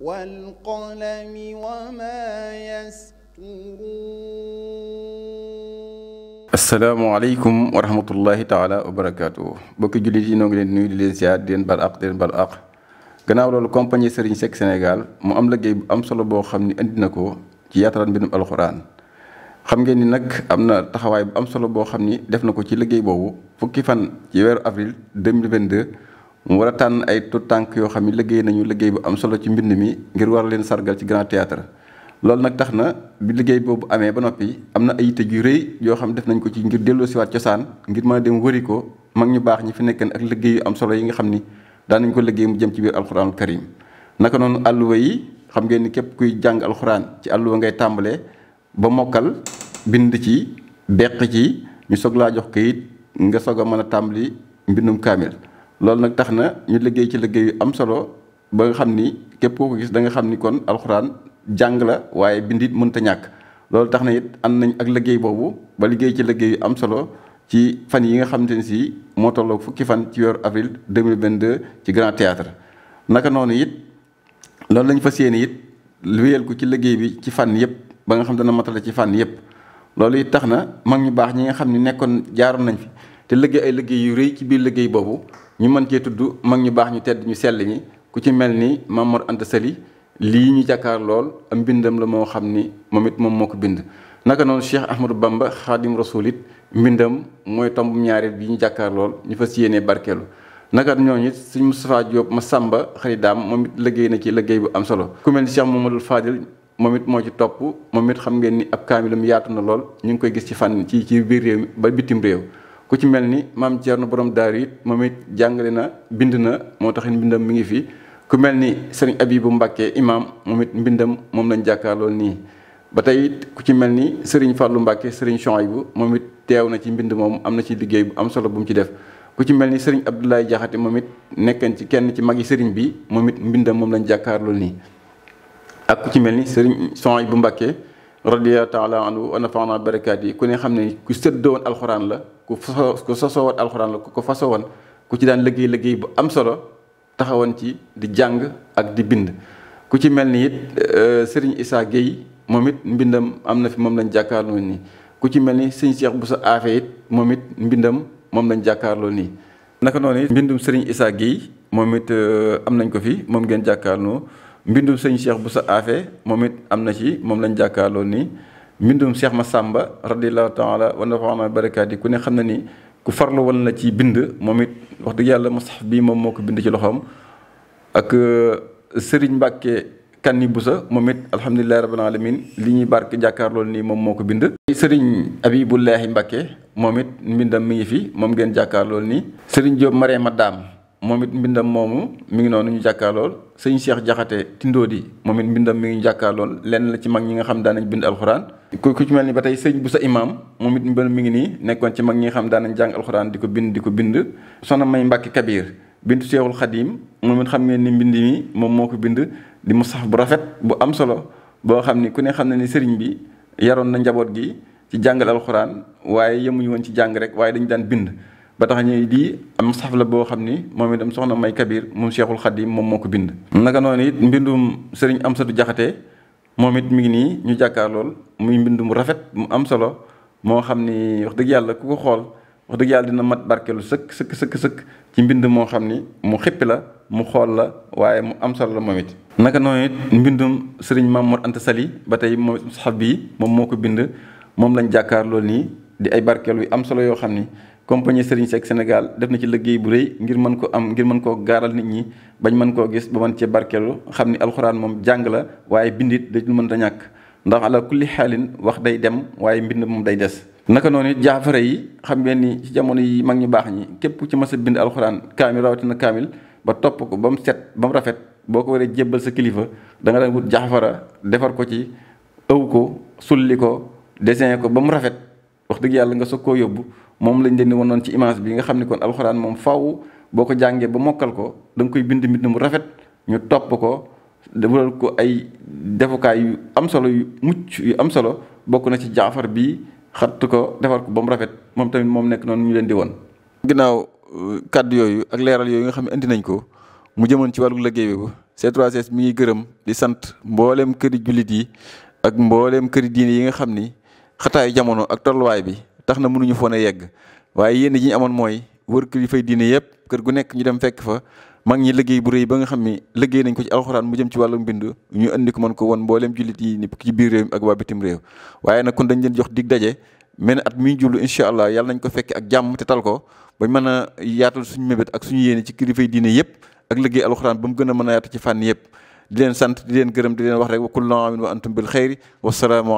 والقلم وما يسطرون السلام عليكم ورحمة الله تعالى وبركاته بك jullit yi noo نوي leen nuyu di leen ziar di leen bal aq di leen bal aq gannaaw loolu compagnie Serigne Seck Sénégal mu am liggéey bu am solo xam xam ngeen ni nag am na taxawaay bu am solo boo xam ni def na ko ci liggéey boobu fukki fan ci weeru avril 2022 mu war a tànn ay tout tànk yoo xam ne liggéey nañu liggéey bu am solo ci mbind mi ngir war a leen sargal ci grand théâtre loolu nag tax na bi liggéey boobu amee ba noppi am na ay yitte ju rëy yoo xam def nañ ko ci ngir delloo siwaat cosaan ngir mën dem wëri ko mag ñu baax ñi fi nekkoon ak liggéey yu am solo yi nga xam ni daan ko liggéey mu jëm ci biir alxuraanul karim naka noonu àlluwa yi xam ngeen ni képp kuy jàng alxuraan ci àlluwa ngay tàmbalee ba mokkal bind ci beq ci ñu soog laa jox kayit nga soog a mën a tàmbali mbindum kaamil loolu nag tax na ñu liggéey ci liggéey yu am solo ba nga xam ni képp koo gis da nga xam ni kon alxuraan jàng la waaye bindit mënta ñàkk loolu tax na it ànd nañ ak liggéey boobu ba liggéey ci liggéey yu am solo ci fan yi nga xamante ni si moo tolloog fukki fan ci weeru avril de ci Grand Théâtre naka noonu it loolu lañ fas yéene it wéyal ko ci liggéey bi ci fànn yëpp ba nga xam dana matale ci fànn yëpp loolu it tax na mag ñu baax ñi nga xam ne nekkoon jaaroon nañ te liggéey ay liggéey yu rëy ci biir liggéey boobu ñu mën cee tudd mag ñu baax ñu tedd ñu sell ñi ku ci mel ni Maam Mor Anta Sali lii ñu jàkkaar lool am mbindam la moo xam ni moom it moom moo ko bind naka noonu Cheikh Ahmadou Bamba Xaadim Rasuul it mbindam mooy tomb ñaareel bi ñu jàkkaar lool ñu fas yéenee barkeelu naka ñooñu it suñ Moustapha Diop Massamba Xaridaam moom it liggéey na ci liggéey bu am solo ku mel ni Cheikh Mamadou Fadil moom it moo ci topp moom it xam ngeen ni ab kaamilam yaatu na lool ñu ngi koy gis ci fànn ci ci biir réew mi ba bitim réew ku ci mel ni maam Thierno borom daaru it moom it jàngale na bind na moo tax mbindam mi ngi fi ku mel ni sëriñ Abibu Mbàkke imaam moom it mbindam moom lañ jàkkaarloo nii. ba tey it ku ci mel ni sëriñ Fallou Mbàkke sëriñ Chouaïbou moom it teew na ci mbind moom am na ci liggéey bu am solo bu mu ci def. ku ci mel ni sëriñ Abdoulaye Jaxate moom it nekkan ci kenn ci mag yi sëriñ bi moom it mbindam moom lañ jàkkaarloo nii ak ku ci mel ni sëriñ Chouaïbou Mbàkke radiya taala anhu wa nafaana barakaat yi ku ne xam ne ku sëddoon alxuraan la ku faso ku sosowoon alxuraan la ku ko fasowoon ku ci daan liggéey liggéey bu am solo taxawoon ci di jàng ak di bind ku ci mel ni it euh, sëriñ Issa Guèye moom it mbindam am na fi moom lañ jàkkaarloo nii ku ci mel ni sëriñ Cheikh Boussa Afé it moom it mbindam moom lañ jàkkaarloo nii naka noonu it mbindum sëriñ Issa Guèye moom it euh, am nañ ko fi moom ngeen jàkkaarloo mbindum sëñ Cheikh Boussa Afe moom it am na ci moom lañ jàkkaarloo nii mbindum Cheikh Massamba radiyallahu taala wa nafaana barakaati ku ne xam na ni ku farlu wal na ci bind moom it wax dëgg yàlla ma mushaf bii moom moo ko bind ci loxoom ak euh, Serigne Mbacke Kanni sa moom it alhamdulilahi rabbil alamin li ñuy barke jàkkaarloo nii moom moo ko bind. Serigne Abibullahi Mbacke moom it mbindam mi ngi fi moom ngeen jàkkaarloo nii. Serigne Diop Marème Madame. momit mbindam momu mi ngi noonu ñu jàkkaarlool sëñ cheikh jaxate tindoodi momit mbindam mi ngi jàkkaarlool len la ci mag ñi nga xam daanañ bind alxuraan ku ku ci mel ni ba tey sëñ bu sa imaam momit mbindam mi ngi nii nekkoon ci mag ñi xam bind bind may kabir bintu seexul xadiim momit xam ngeen ni mbind mi moom moo ko bind di mu bu rafet bu am solo boo xam ni ku ne xam ni sëriñ bi yaroon na njaboot gi ci jàngal alxuraan waaye yemuñu woon ci rek bind ba tax ñuy lii am sax la boo xam ni moom itam soxna May Kabir moom Cheikhul Khadim moom moo ko bind. naka noonu it mbindum sëriñ Amsatu Jaxate moom it mi ngi nii ñu jàkkaar lool mbind mu rafet mu am solo moo xam ni wax dëgg yàlla ku ko xool dëgg yàlla dina mat barkeelu sëkk sëkk sëkk sëkk ci mbind moo xam ni mu xippi la mu xool la waaye mu am solo la moom naka noonu it sëriñ Mamour Anta Sali ba tey moom it moom moo ko bind moom lañu jàkkaar lool nii di ay barkeelu yu am solo yoo xam ni. compagnie Serigne Seck Sénégal def na ci liggéey bu rëy ngir mën ko am ngir mën koo gaaral nit ñi bañ mën koo gis ba mën cee barkeelu xam ni alxuraan moom jàng la waaye bindit dañu mën a ñàkk ndax ala kulli xaalin wax day dem waaye mbind moom day des. naka noonu it jaafara yi xam ngeen ni ci jamono yi mag ñu baax ñi képp ku ci mës a bind alxuraan kaamil rawatina kaamil ba topp ko ba mu set ba mu rafet boo ko waree jébbal sa kilifa da nga daan wut jaafara defar ko ci ëw ko sulli ko dessin ko ba mu rafet wax dëgg yàlla nga soog koo yóbbu moom lañ leen di wanoon ci image bi nga xam ne kon alxuraan moom faw boo ko jàngee ba mokkal ko danga koy bind mbind mu rafet ñu topp ko defal ko ay defukaay yu am solo yu mucc yu am solo bokk na ci jaafar bi xatt ko defar ko ba mu rafet moom tamit moom nekk noonu ñu leen di won ginnaaw euh, kàddu yooyu ak leeral yooyu nga xam ne indi nañ ko mu jëmoon ci wàllu liggéey bi C3S mi ngi gërëm di sant mbooleem këri jullit yi ak mbooleem këri diine yi nga xam ni xataayu jamono ak tolluwaay bi tax na mënuñu foon a yegg waaye yéen ji ñu amoon mooy wër kilifay diine yëpp kër gu nekk ñu dem fekk fa mag ñi liggéey bu rëy ba nga xam ni liggéey nañ ko ci alxuraan mu jëm ci wàllu mbind ñu andi ko mën ko won mboolem jullit yi ni ci biir réew mi ak waa bitim réew waaye nag kon dañ leen jox dig daje mel ne at mi ñu jublu allah yàlla nañ ko fekke ak jàmm te tal ko bañ mën a yaatal suñu mébét ak suñu yéene ci kilifay diine yëpp ak liggéey alxuraan ba mu gën a mën a yaatu ci fànn yëpp di sant di leen gërëm di leen wax rek wa kullu amin